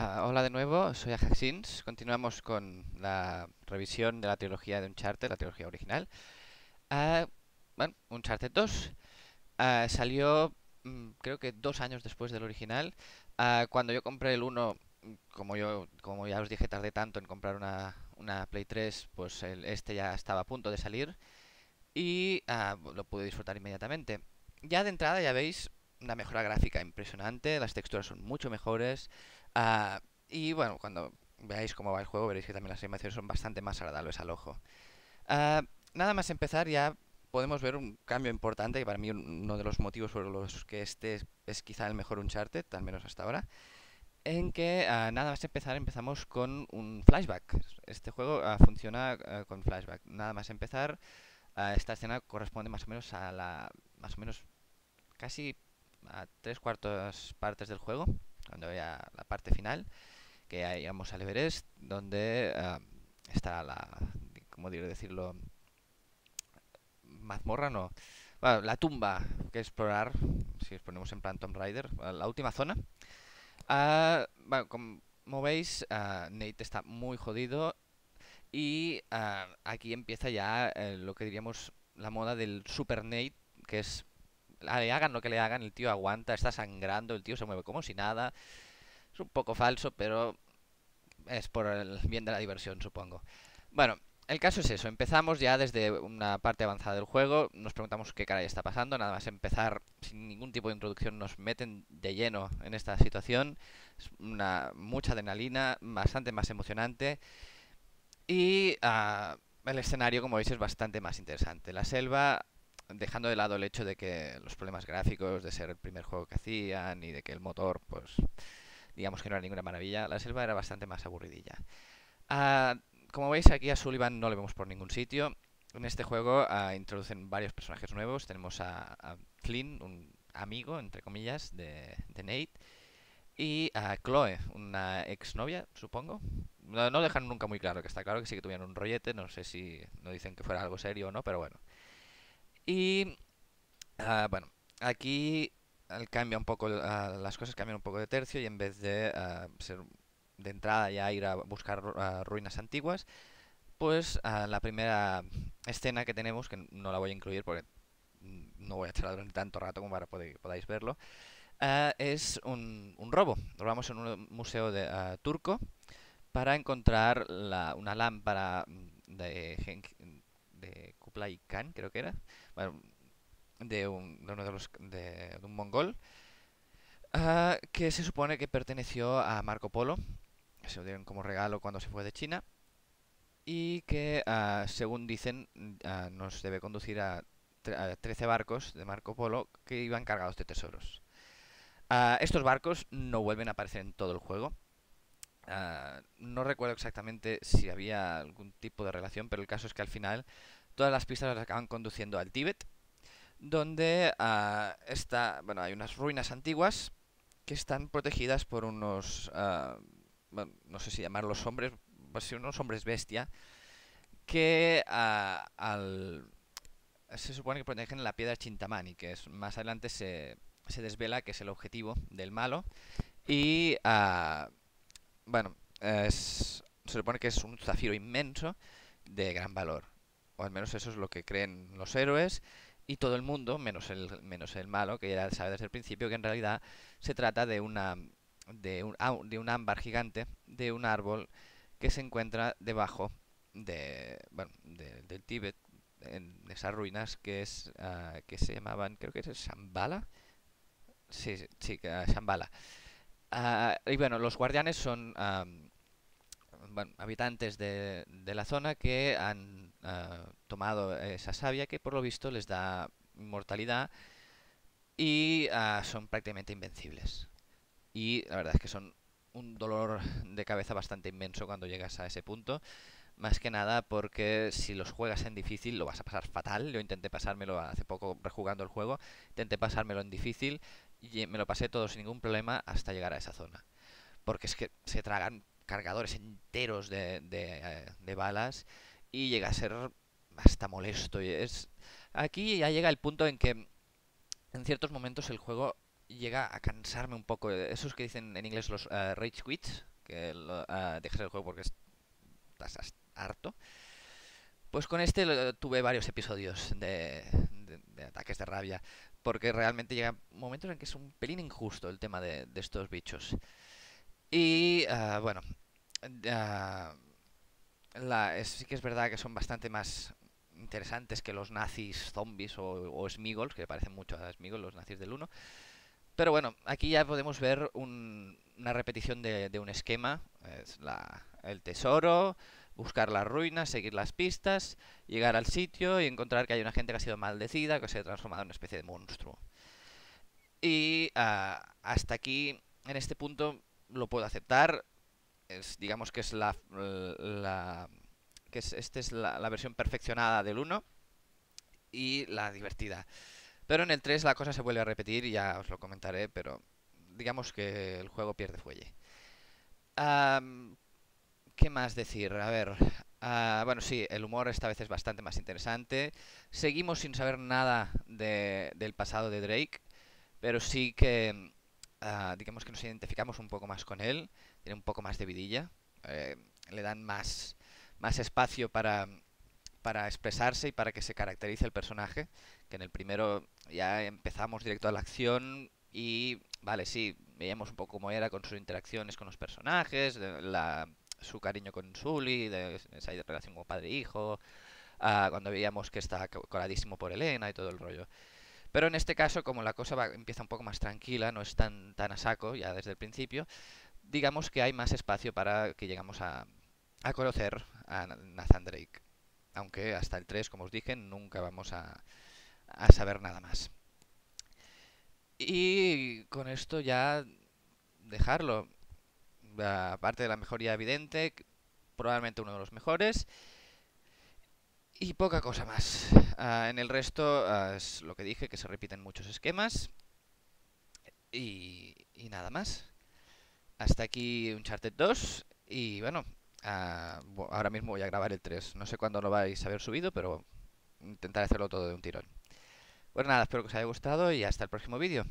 Ah, hola de nuevo, soy Ajaxins. Continuamos con la revisión de la trilogía de Uncharted, la trilogía original. Uh, bueno, Uncharted 2 ah, salió mm, creo que dos años después del original. cuando yo compré el 1, como, yo, como ya os dije, tardé tanto en comprar una, una Play 3, pues este ya estaba a punto de salir y lo pude disfrutar inmediatamente. Ya de entrada ya veis una mejora gráfica impresionante, las texturas son mucho mejores, Ah, y bueno, cuando veáis cómo va el juego, veréis que también las animaciones son bastante más agradables al ojo. Ah, nada más empezar, ya podemos ver un cambio importante, que para mí uno de los motivos por los que este es quizá el mejor Uncharted, al menos hasta ahora, en que ah, nada más empezar empezamos con un flashback. Este juego funciona con flashback. Nada más empezar, esta escena corresponde más o menos a la... más o menos casi a tres cuartos partes del juego cuando vea la parte final, que llegamos al Everest, donde eh, está la, ¿cómo decirlo? Mazmorra, no. Bueno, la tumba que explorar, si os ponemos en plan Rider, la última zona. Ah, bueno, como veis, eh, Nate está muy jodido y eh, aquí empieza ya lo que diríamos la moda del Super Nate, que es le hagan lo que le hagan, el tío aguanta, está sangrando, el tío se mueve como si nada. Es un poco falso, pero es por el bien de la diversión, supongo. Bueno, el caso es eso, empezamos ya desde una parte avanzada del juego, nos preguntamos qué caray está pasando, nada más empezar sin ningún tipo de introducción nos meten de lleno en esta situación, es una mucha adrenalina, bastante más emocionante y ah, el escenario como veis es bastante más interesante. La selva dejando de lado el hecho de que los problemas gráficos, de ser el primer juego que hacían y de que el motor, pues digamos que no era ninguna maravilla, la selva era bastante más aburridilla. Ah, como veis aquí a Sullivan no le vemos por ningún sitio. En este juego ah, introducen varios personajes nuevos. Tenemos a, a, Flynn, un amigo, entre comillas, de, Nate. Y a Chloe, una exnovia, supongo. No, dejaron dejan nunca muy claro, que está claro que sí que tuvieron un rollete. No sé si no dicen que fuera algo serio o no, pero bueno. Y ah, bueno, aquí cambia un poco, ah, las cosas cambian un poco de tercio y en vez de ah, ser de entrada ya ir a buscar ruinas antiguas, pues la primera escena que tenemos, que no la voy a incluir porque no voy a estar durante tanto rato como para que podáis verlo, es un, un, robo. Robamos en un museo de, turco para encontrar una lámpara de de Kuplai Khan, creo que era, de, un, uno de los de, un mongol, ah, que se supone que perteneció a Marco Polo, que se lo dieron como regalo cuando se fue de China, y que, ah, según dicen, ah, nos debe conducir a, a 13 barcos de Marco Polo que iban cargados de tesoros. estos barcos no vuelven a aparecer en todo el juego. Ah, no recuerdo exactamente si había algún tipo de relación, pero el caso es que al final todas las pistas las acaban conduciendo al Tíbet, donde ah, está, bueno, hay unas ruinas antiguas que están protegidas por unos, ah, no sé si llamarlos hombres, pues unos hombres bestia, que se supone que protegen la piedra Chintamani, que es, más adelante se, se desvela que es el objetivo del malo, y bueno, se supone que es un zafiro inmenso de gran valor. O al menos eso es lo que creen los héroes y todo el mundo, menos el, menos el malo, que ya sabe desde el principio que en realidad se trata de, una, de, un, ah, de un ámbar gigante, de un árbol que se encuentra debajo de, bueno, del Tíbet, en esas ruinas que, es, ah, que se llamaban, creo que es Shambhala. Sí, sí, ah, Shambhala. Ah, y bueno, los guardianes son habitantes de, la zona que han ah, tomado esa savia que por lo visto les da mortalidad y ah, son prácticamente invencibles. Y la verdad es que son un dolor de cabeza bastante inmenso cuando llegas a ese punto. Más que nada porque si los juegas en difícil lo vas a pasar fatal. Yo intenté pasármelo hace poco rejugando el juego. Intenté pasármelo en difícil y me lo pasé todo sin ningún problema hasta llegar a esa zona. Porque es que se tragan cargadores enteros de, eh, de, balas y llega a ser hasta molesto. Y es... Aquí ya llega el punto en que en ciertos momentos el juego llega a cansarme un poco. Esos que dicen en inglés los eh, rage quits, que lo, eh, el juego porque estás harto. Pues con este tuve varios episodios de, de, ataques de rabia porque realmente llega momentos en que es un pelín injusto el tema de, de estos bichos. Y ah, bueno, ah, la, sí que es verdad que son bastante más interesantes que los nazis zombies o, o que que parecen mucho a smiggles, los nazis del 1. Pero bueno, aquí ya podemos ver un, una repetición de, de un esquema. Es la, el tesoro, buscar las ruinas, seguir las pistas, llegar al sitio y encontrar que hay una gente que ha sido maldecida, que se ha transformado en una especie de monstruo. Y ah, hasta aquí, en este punto, lo puedo aceptar. digamos que es la, que es, esta es la, versión perfeccionada del 1 y la divertida. Pero en el 3 la cosa se vuelve a repetir, ya os lo comentaré, pero digamos que el juego pierde fuelle. ¿Qué más decir? A ver, ah, bueno, sí, el humor esta vez es bastante más interesante. Seguimos sin saber nada del pasado de Drake, pero sí que mm, ah, digamos que nos identificamos un poco más con él, tiene un poco más de vidilla, eh, le dan más, más espacio para, para expresarse y para que se caracterice el personaje, que en el primero ya empezamos directo a la acción y, vale, sí, veíamos un poco cómo era con sus interacciones con los personajes, la su cariño con Sully, de, esa relación como padre-hijo, ah, cuando veíamos que está coladísimo por Elena y todo el rollo. Pero en este caso, como la cosa empieza un poco más tranquila, no es tan, tan a saco ya desde el principio, digamos que hay más espacio para que llegamos a, a conocer a Nathan Drake. Aunque hasta el 3, como os dije, nunca vamos a, a saber nada más. Y con esto ya dejarlo aparte ah, de la mejoría evidente, probablemente uno de los mejores. Y poca cosa más. Ah, en el resto ah, es lo que dije, que se repiten muchos esquemas. Y, nada más. Hasta aquí un Uncharted 2. Y bueno, ahora mismo voy a grabar el 3. No sé cuándo lo vais a haber subido, pero intentaré hacerlo todo de un tirón. Pues nada, espero que os haya gustado y hasta el próximo vídeo.